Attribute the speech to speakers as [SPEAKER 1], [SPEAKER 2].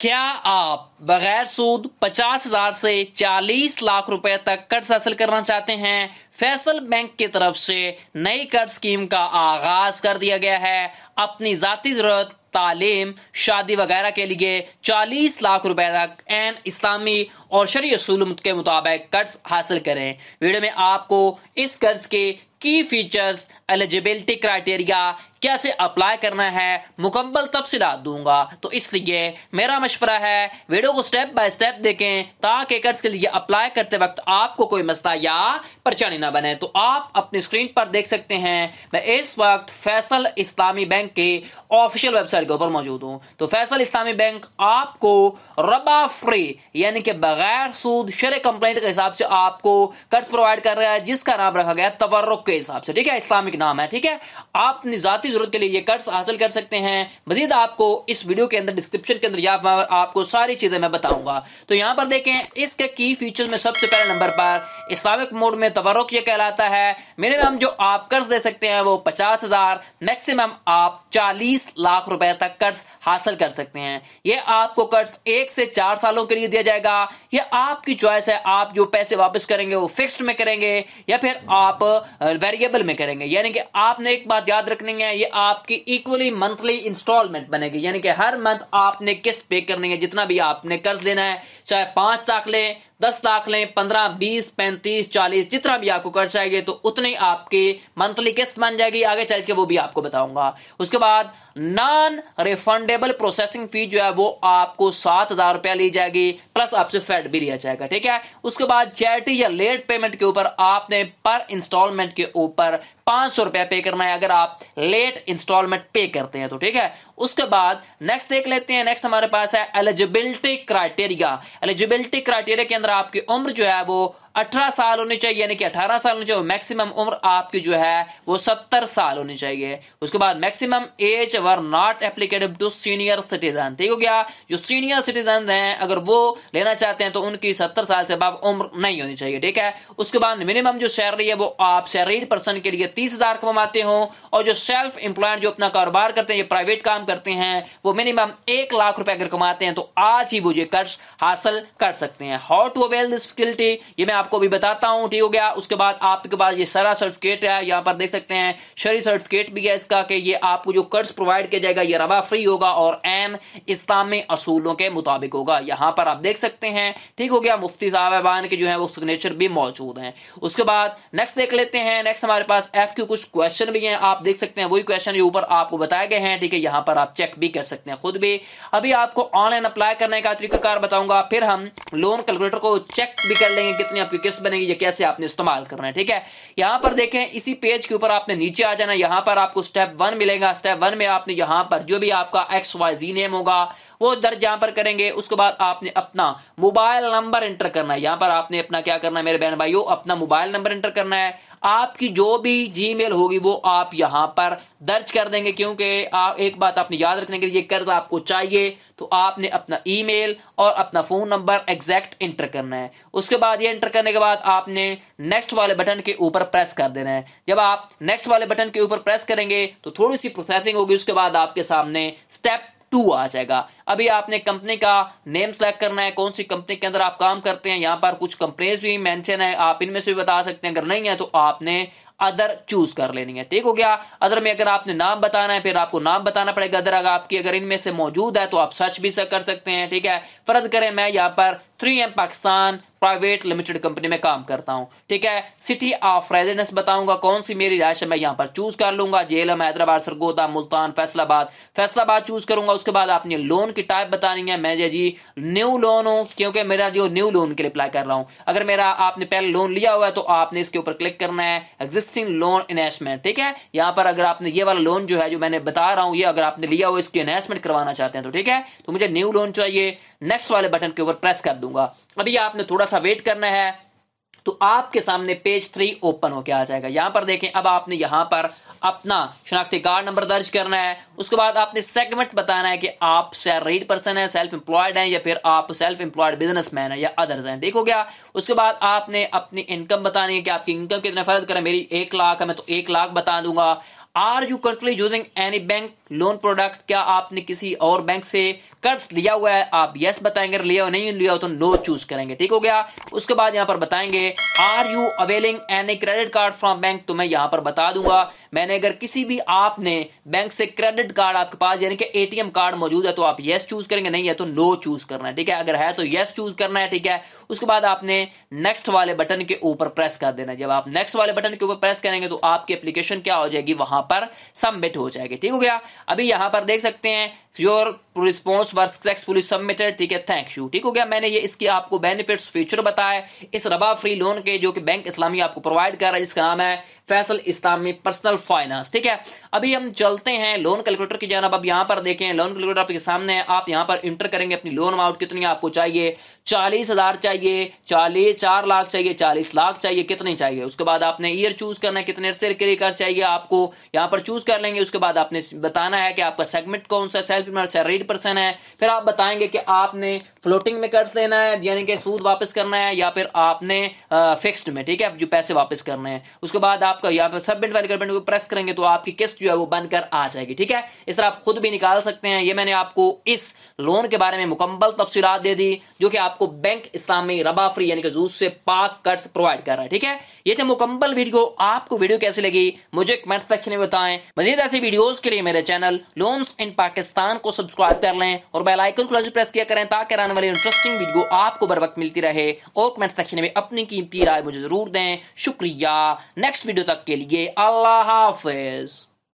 [SPEAKER 1] क्या आप बगैर सूद पचास हजार से चालीस लाख रुपए तक कर्ज हासिल करना चाहते हैं फैसल बैंक की तरफ से नई कर्ज स्कीम का आगाज कर दिया गया है अपनी जाती जरूरत तालीम शादी वगैरह के लिए चालीस लाख रुपए तक एन इस्लामी और शरीय के मुताबिक कर्ज हासिल करें वीडियो में आपको इस कर्ज के की फीचर्स एलिजिबिलिटी क्राइटेरिया कैसे अप्लाई करना है मुकम्मल तफसीला दूंगा तो इसलिए मेरा मशवरा है वीडियो को स्टेप बाय स्टेप देखें ताकि कर्ज के लिए अप्लाई करते वक्त आपको कोई मसला या परेशानी ना बने तो आप अपनी स्क्रीन पर देख सकते हैं मैं इस वक्त फैसल इस्लामी बैंक के ऑफिशियल वेबसाइट के ऊपर मौजूद हूँ तो फैसल इस्लामी बैंक आपको रबा फ्री यानी कि बगैर सूद शरे कंप्लेंट के हिसाब से आपको कर्ज प्रोवाइड कर रहा है जिसका नाम रखा गया तवर्रुक के हिसाब से ठीक है इस्लामिक नाम है ठीक है आपने जाती की जरूरत के लिए ये कर्ज हासिल कर सकते हैं मजीद आपको इस वीडियो के अंदर डिस्क्रिप्शन के अंदर यहाँ पर आपको सारी चीज़ें मैं बताऊंगा तो यहाँ पर देखें इसके की फीचर में सबसे पहले नंबर पर इस्लामिक मोड में तवरुक ये कहलाता है मिनिमम जो आप कर्ज दे सकते हैं वो पचास हज़ार मैक्सिमम आप चालीस लाख रुपए तक कर्ज हासिल कर सकते हैं ये आपको कर्ज एक से चार सालों के लिए दिया जाएगा यह आपकी चॉइस है आप जो पैसे वापस करेंगे वो फिक्स्ड में करेंगे या फिर आप वेरिएबल में करेंगे यानी कि आपने एक बात याद रखनी है ये आपकी इक्वली मंथली इंस्टॉलमेंट बनेगी यानी कि हर मंथ आपने किस्त पे करनी है जितना भी आपने कर्ज लेना है चाहे पांच लाख लें दस लाख लें पंद्रह बीस पैंतीस चालीस जितना भी आपको कर्ज चाहिए तो उतनी आपकी मंथली किस्त बन जाएगी आगे चल के वो भी आपको बताऊंगा उसके बाद नॉन रिफंडेबल प्रोसेसिंग फी जो है वो आपको सात हजार रुपया ली जाएगी प्लस आपसे फेड भी लिया जाएगा ठीक है उसके बाद चैरिटी या लेट पेमेंट के ऊपर आपने पर इंस्टॉलमेंट के ऊपर पांच सौ रुपया पे करना है अगर आप लेट लेट इंस्टॉलमेंट पे करते हैं तो ठीक है उसके बाद नेक्स्ट देख लेते हैं नेक्स्ट हमारे पास है एलिजिबिलिटी क्राइटेरिया एलिजिबिलिटी क्राइटेरिया के अंदर आपकी उम्र जो है वो अठारह साल होने चाहिए यानी कि अठारह साल होने चाहिए मैक्सिमम उम्र आपकी जो है वो सत्तर साल होनी चाहिए उसके बाद maximum age were not applicative to senior citizen ठीक हो गया जो सीनियर सिटीजन हैं अगर वो लेना चाहते हैं तो उनकी सत्तर साल से बाद उम्र नहीं होनी चाहिए ठीक है उसके बाद मिनिमम जो सैलरी है वो आप सैलरीड पर्सन के लिए तीस हजार कमाते हो और जो सेल्फ एम्प्लॉयड जो अपना कारोबार करते हैं प्राइवेट काम करते हैं वो मिनिमम एक लाख रुपए अगर कमाते हैं तो आज ही वो ये कर्ज हासिल कर सकते हैं how to avail this faculty ये मैं आपको भी बताता हूं ठीक हो गया उसके बाद आपके पास ये सारा सर्टिफिकेट है यहां पर देख सकते हैं शरीर सर्टिफिकेट भी है इसका कि ये आपको जो कर्ज प्रोवाइड किया जाएगा ये रवा फ्री होगा और एम इस्लामी असूलों के मुताबिक होगा यहां पर आप देख सकते हैं ठीक हो गया मुफ्ती साहबान के जो है वो सिग्नेचर भी मौजूद है उसके बाद नेक्स्ट देख लेते हैं नेक्स्ट हमारे पास एफ के कुछ क्वेश्चन भी है आप देख सकते हैं वही क्वेश्चन ऊपर आपको बताए गए हैं ठीक है यहां पर आप चेक भी कर सकते हैं खुद भी अभी आपको ऑनलाइन अप्लाई करने का तरीका बताऊंगा फिर हम लोन कैलकुलेटर को चेक भी कर लेंगे कितने आपकी किस्त बनेगी ये कैसे आपने इस्तेमाल करना है ठीक है यहां पर देखें इसी पेज के ऊपर आपने नीचे आ जाना यहां पर आपको स्टेप वन मिलेगा स्टेप वन में आपने यहां पर जो भी आपका एक्स वाई जी नेम होगा वो दर्ज यहां पर करेंगे उसके बाद आपने अपना मोबाइल नंबर एंटर करना है यहाँ पर आपने अपना क्या करना है मेरे बहन भाइयों अपना मोबाइल नंबर एंटर करना है आपकी जो भी जीमेल होगी वो आप यहां पर दर्ज कर देंगे क्योंकि आप एक बात आपने याद रखने के लिए कर्ज आपको चाहिए तो आपने अपना ईमेल और अपना फ़ोन नंबर एग्जैक्ट एंटर करना है उसके बाद ये एंटर करने के बाद आपने नेक्स्ट वाले बटन के ऊपर प्रेस कर देना है जब आप नेक्स्ट वाले बटन के ऊपर प्रेस करेंगे तो थोड़ी सी प्रोसेसिंग होगी उसके बाद आपके सामने स्टेप टू आ जाएगा अभी आपने कंपनी का नेम सेलेक्ट करना है कौन सी कंपनी के अंदर आप काम करते हैं यहां पर कुछ कंपनीज भी मैंशन है आप इनमें से भी बता सकते हैं अगर नहीं है तो आपने अदर चूज कर लेनी है ठीक हो गया अदर में अगर आपने नाम बताना है फिर आपको नाम बताना पड़ेगा अदर अगर आपकी अगर इनमें से मौजूद है तो आप सर्च भी कर सकते हैं ठीक है फर्द करें मैं यहाँ पर three M Pakistan private limited company में काम करता हूँ ठीक है सिटी ऑफ रेजिडेंस बताऊंगा कौन सी मेरी राशि मैं यहाँ पर चूज कर लूंगा जेलम हैदराबाद सरगोदा मुल्तान फैसलाबाद फैसलाबाद चूज करूंगा उसके बाद आपने लोन की टाइप बतानी है मैं जी न्यू लोन हूँ क्योंकि मेरा जो न्यू लोन के लिए अप्लाई कर रहा हूं अगर मेरा आपने पहले लोन लिया हुआ है तो आपने इसके ऊपर क्लिक करना है एग्जिस्टिंग लोन इन्वेस्टमेंट ठीक है यहाँ पर अगर आपने ये वाला लोन जो है जो मैंने बता रहा हूं ये अगर आपने लिया हुआ इसकी इन्वेस्टमेंट करवाना चाहते हैं तो ठीक है तो मुझे न्यू लोन चाहिए नेक्स्ट वाले बटन के ऊपर प्रेस कर दूंगा अभी आपने थोड़ा सा वेट करना है तो आपके सामने पेज थ्री ओपन होके आ जाएगा यहां पर देखें अब आपने यहां पर अपना शनाख्ती कार्ड नंबर दर्ज करना है उसके बाद आपने सेगमेंट बताना है कि आप सैलरीड पर्सन है सेल्फ एम्प्लॉयड हैं या फिर आप सेल्फ एम्प्लॉयड बिजनेसमैन है या अदर्स हैं देखो क्या उसके बाद आपने अपनी इनकम बतानी है कि आपकी इनकम कितने फर्ज करें मेरी एक लाख है मैं तो एक लाख बता दूंगा are you country using any bank loan product क्या आपने किसी और बैंक से कर्ज लिया हुआ है आप यस बताएंगे लिया हो नहीं लिया हो तो नो चूज करेंगे ठीक हो गया उसके बाद यहाँ पर बताएंगे are you availing any credit card from bank तो मैं यहाँ पर बता दूंगा मैंने अगर किसी भी आपने बैंक से क्रेडिट कार्ड आपके पास यानी कि एटीएम कार्ड मौजूद है तो आप यस चूज करेंगे नहीं है तो नो चूज करना है ठीक है अगर है तो यस चूज करना है ठीक है उसके बाद आपने नेक्स्ट वाले बटन के ऊपर प्रेस कर देना जब आप नेक्स्ट वाले बटन के ऊपर प्रेस करेंगे तो आपकी एप्लीकेशन क्या हो जाएगी वहां पर सबमिट हो जाएगी ठीक हो गया अभी यहां पर देख सकते हैं your response response were successfully submitted ठीक है थैंक यू ठीक हो गया मैंने ये इसकी आपको बेनिफिट्स फ्यूचर बताया इस रबा फ्री लोन के जो कि बैंक इस्लामी आपको प्रोवाइड कर रहा है जिसका नाम है फैसल इस्लामी पर्सनल फाइनेंस ठीक है अभी हम चलते हैं लोन कैलकुलेटर की जानब अब यहां पर देखें लोन कैलकुलेटर आपके सामने है आप यहां पर इंटर करेंगे अपनी लोन अमाउंट कितनी आपको चाहिए चालीस हज़ार चाहिए चालीस चार लाख चाहिए चालीस लाख चाहिए कितने चाहिए उसके बाद आपने ईयर चूज़ करना है कितने से के लेकर चाहिए आपको यहां पर चूज़ कर लेंगे उसके बाद आपने बताना है कि आपका सेगमेंट कौन सा सेल्फ सेल्फ पर्सन है फिर आप बताएंगे कि आपने फ्लोटिंग में कर्ज लेना है यानी कि सूद वापस करना है या फिर आपने फिक्स्ड में ठीक है जो पैसे वापस करने हैं उसके बाद आपका यहाँ पर सबमिट वाले गवर्नमेंट को प्रेस करेंगे तो आपकी किस्त जो है वो बनकर आ जाएगी ठीक है इस तरह आप खुद भी निकाल सकते हैं ये मैंने आपको इस लोन के बारे में मुकम्मल तफसीत दे दी जो कि आपको बैंक इस्लामी रबा फ्री यानी कि जूस से पाक कर्ज प्रोवाइड कर रहा है ठीक है ये थे मुकम्मल वीडियो आपको वीडियो कैसी लगी मुझे कमेंट सेक्शन में बताएं मजीद ऐसी वीडियोज के लिए मेरे चैनल लोन्स इन पाकिस्तान को सब्सक्राइब कर लें और बेलाइकन को प्रेस किया करें ताकि आने वाली इंटरेस्टिंग वीडियो आपको बर वक्त मिलती रहे और कमेंट सेक्शन में अपनी कीमती राय मुझे ज़रूर दें शुक्रिया नेक्स्ट वीडियो तक के लिए अल्लाह हाफिज़